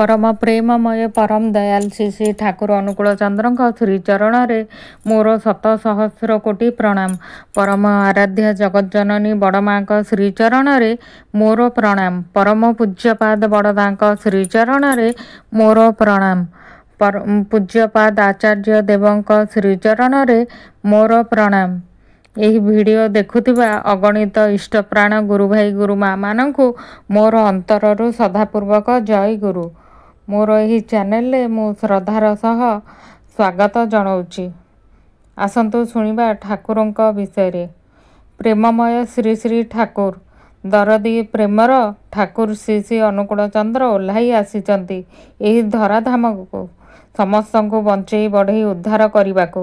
ପରମ ପ୍ରେମମୟ ପରମ ଦୟାଲ ଶ୍ରୀ ଶ୍ରୀ ଠାକୁର ଅନୁକୂଳ ଚନ୍ଦ୍ରଙ୍କ ଶ୍ରୀ ଚରଣରେ ମୋର ଶତ ସହସ୍ର କୋଟି ପ୍ରଣାମ ପରମ ଆରାଧ୍ୟ ଜଗଜ୍ଜନନୀ ବଡ଼ମାଙ୍କ ଶ୍ରୀ ଚରଣରେ ମୋର ପ୍ରଣାମ ପରମ ପୂଜ୍ୟପାଦ ବଡ଼ଦାଙ୍କ ଶ୍ରୀ ଚରଣରେ ମୋର ପ୍ରଣାମ ପୂଜ୍ୟପାଦ ଆଚାର୍ଯ୍ୟ ଦେବଙ୍କ ଶ୍ରୀ ଚରଣରେ ମୋର ପ୍ରଣାମ ଏହି ଭିଡ଼ିଓ ଦେଖୁଥିବା ଅଗଣିତ ଇଷ୍ଟପ୍ରାଣ ଗୁରୁଭାଇ ଗୁରୁମା ମାନଙ୍କୁ ମୋର ଅନ୍ତରରୁ ଶ୍ରଦ୍ଧାପୂର୍ବକ ଜୟ ଗୁରୁ ମୋର ଏହି ଚ୍ୟାନେଲରେ ମୁଁ ଶ୍ରଦ୍ଧାର ସହ ସ୍ୱାଗତ ଜଣାଉଛି ଆସନ୍ତୁ ଶୁଣିବା ଠାକୁରଙ୍କ ବିଷୟରେ ପ୍ରେମମୟ ଶ୍ରୀ ଶ୍ରୀ ଠାକୁର ଦରଦୀ ପ୍ରେମର ଠାକୁର ଶ୍ରୀ ଶ୍ରୀ ଅନୁକୂଳ ଚନ୍ଦ୍ର ଓହ୍ଲାଇ ଆସିଛନ୍ତି ଏହି ଧରାଧାମକୁ ସମସ୍ତଙ୍କୁ ବଞ୍ଚେଇ ବଢ଼େଇ ଉଦ୍ଧାର କରିବାକୁ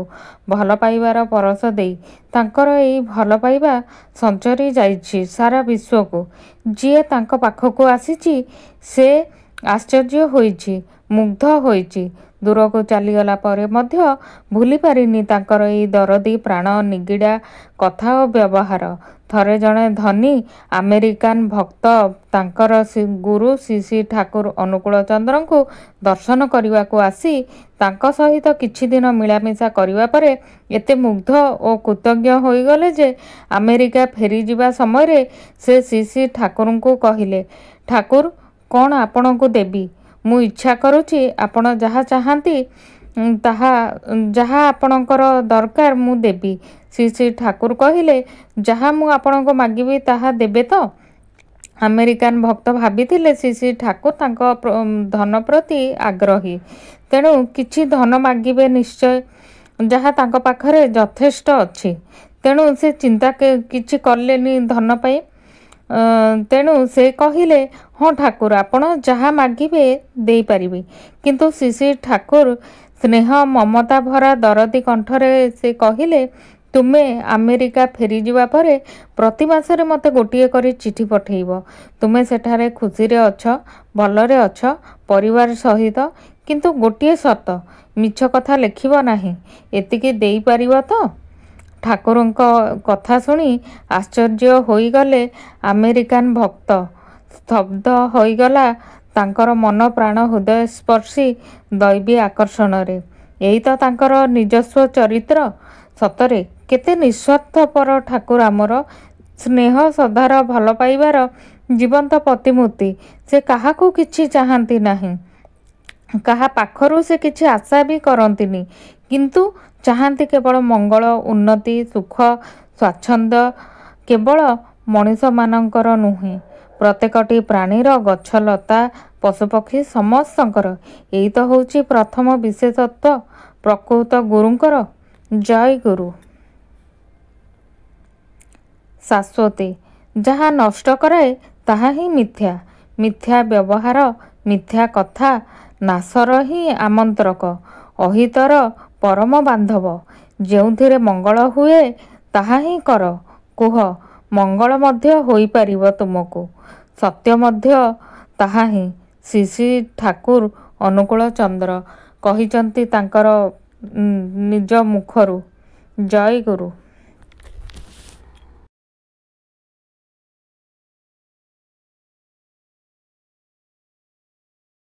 ଭଲ ପାଇବାର ପରଶ ଦେଇ ତାଙ୍କର ଏହି ଭଲ ପାଇବା ସଞ୍ଚରି ଯାଇଛି ସାରା ବିଶ୍ୱକୁ ଯିଏ ତାଙ୍କ ପାଖକୁ ଆସିଛି ସେ ଆଶ୍ଚର୍ଯ୍ୟ ହୋଇଛି ମୁଗ୍ଧ ହୋଇଛି ଦୂରକୁ ଚାଲିଗଲା ପରେ ମଧ୍ୟ ଭୁଲିପାରିନି ତାଙ୍କର ଏଇ ଦରଦି ପ୍ରାଣ ନିଗିଡ଼ା କଥା ଓ ବ୍ୟବହାର ଥରେ ଜଣେ ଧନୀ ଆମେରିକାନ୍ ଭକ୍ତ ତାଙ୍କର ଗୁରୁ ଶ୍ରୀ ଶ୍ରୀ ଠାକୁର ଅନୁକୂଳ ଚନ୍ଦ୍ରଙ୍କୁ ଦର୍ଶନ କରିବାକୁ ଆସି ତାଙ୍କ ସହିତ କିଛି ଦିନ ମିଳାମିଶା କରିବା ପରେ ଏତେ ମୁଗ୍ଧ ଓ କୃତଜ୍ଞ ହୋଇଗଲେ ଯେ ଆମେରିକା ଫେରିଯିବା ସମୟରେ ସେ ଶ୍ରୀ ଶ୍ରୀ ଠାକୁରଙ୍କୁ କହିଲେ ଠାକୁର କ'ଣ ଆପଣଙ୍କୁ ଦେବି ମୁଁ ଇଚ୍ଛା କରୁଛି ଆପଣ ଯାହା ଚାହାନ୍ତି ତାହା ଯାହା ଆପଣଙ୍କର ଦରକାର ମୁଁ ଦେବି ଶ୍ରୀ ଶ୍ରୀ ଠାକୁର କହିଲେ ଯାହା ମୁଁ ଆପଣଙ୍କୁ ମାଗିବି ତାହା ଦେବେ ତ ଆମେରିକାନ୍ ଭକ୍ତ ଭାବିଥିଲେ ଶ୍ରୀ ଶ୍ରୀ ଠାକୁର ତାଙ୍କ ଧନ ପ୍ରତି ଆଗ୍ରହୀ ତେଣୁ କିଛି ଧନ ମାଗିବେ ନିଶ୍ଚୟ ଯାହା ତାଙ୍କ ପାଖରେ ଯଥେଷ୍ଟ ଅଛି ତେଣୁ ସେ ଚିନ୍ତା କିଛି କଲେନି ଧନ ପାଇଁ ତେଣୁ ସେ କହିଲେ ହଁ ଠାକୁର ଆପଣ ଯାହା ମାଗିବେ ଦେଇପାରିବେ କିନ୍ତୁ ଶ୍ରୀ ଶ୍ରୀ ଠାକୁର ସ୍ନେହ ମମତା ଭରା ଦରଦୀ କଣ୍ଠରେ ସେ କହିଲେ ତୁମେ ଆମେରିକା ଫେରିଯିବା ପରେ ପ୍ରତି ମାସରେ ମୋତେ ଗୋଟିଏ କରି ଚିଠି ପଠାଇବ ତୁମେ ସେଠାରେ ଖୁସିରେ ଅଛ ଭଲରେ ଅଛ ପରିବାର ସହିତ କିନ୍ତୁ ଗୋଟିଏ ସତ ମିଛ କଥା ଲେଖିବ ନାହିଁ ଏତିକି ଦେଇପାରିବ ତ ଠାକୁରଙ୍କ କଥା ଶୁଣି ଆଶ୍ଚର୍ଯ୍ୟ ହୋଇଗଲେ ଆମେରିକାନ୍ ଭକ୍ତ ସ୍ତବ୍ଧ ହୋଇଗଲା ତାଙ୍କର ମନ ପ୍ରାଣ ହୃଦୟ ସ୍ପର୍ଶୀ ଦୈବୀ ଆକର୍ଷଣରେ ଏଇ ତ ତାଙ୍କର ନିଜସ୍ୱ ଚରିତ୍ର ସତରେ କେତେ ନିଃସ୍ୱାର୍ଥପର ଠାକୁର ଆମର ସ୍ନେହ ଶ୍ରଦ୍ଧାର ଭଲ ପାଇବାର ଜୀବନ୍ତ ପ୍ରତିମୂର୍ତ୍ତି ସେ କାହାକୁ କିଛି ଚାହାନ୍ତି ନାହିଁ କାହା ପାଖରୁ ସେ କିଛି ଆଶା ବି କରନ୍ତିନି କିନ୍ତୁ ଚାହାନ୍ତି କେବଳ ମଙ୍ଗଳ ଉନ୍ନତି ସୁଖ ସ୍ୱାଚ୍ଛନ୍ଦ କେବଳ ମଣିଷମାନଙ୍କର ନୁହେଁ ପ୍ରତ୍ୟେକଟି ପ୍ରାଣୀର ଗଛଲତା ପଶୁପକ୍ଷୀ ସମସ୍ତଙ୍କର ଏଇ ତ ହେଉଛି ପ୍ରଥମ ବିଶେଷତ୍ଵ ପ୍ରକୃତ ଗୁରୁଙ୍କର ଜୟ ଗୁରୁ ଶାଶ୍ୱତୀ ଯାହା ନଷ୍ଟ କରାଏ ତାହା ହିଁ ମିଥ୍ୟା ମିଥ୍ୟା ବ୍ୟବହାର ମିଥ୍ୟା କଥା ନାଶର ହିଁ ଆମନ୍ତ୍ରକ ଅହିତର ପରମ ବାନ୍ଧବ ଯେଉଁଥିରେ ମଙ୍ଗଳ ହୁଏ ତାହା ହିଁ କର କୁହ ମଙ୍ଗଳ ମଧ୍ୟ ହୋଇପାରିବ ତୁମକୁ ସତ୍ୟ ମଧ୍ୟ ତାହା ହିଁ ଶ୍ରୀ ଶ୍ରୀ ଠାକୁର ଅନୁକୂଳ ଚନ୍ଦ୍ର କହିଛନ୍ତି ତାଙ୍କର ନିଜ ମୁଖରୁ ଜୟ ଗୁରୁ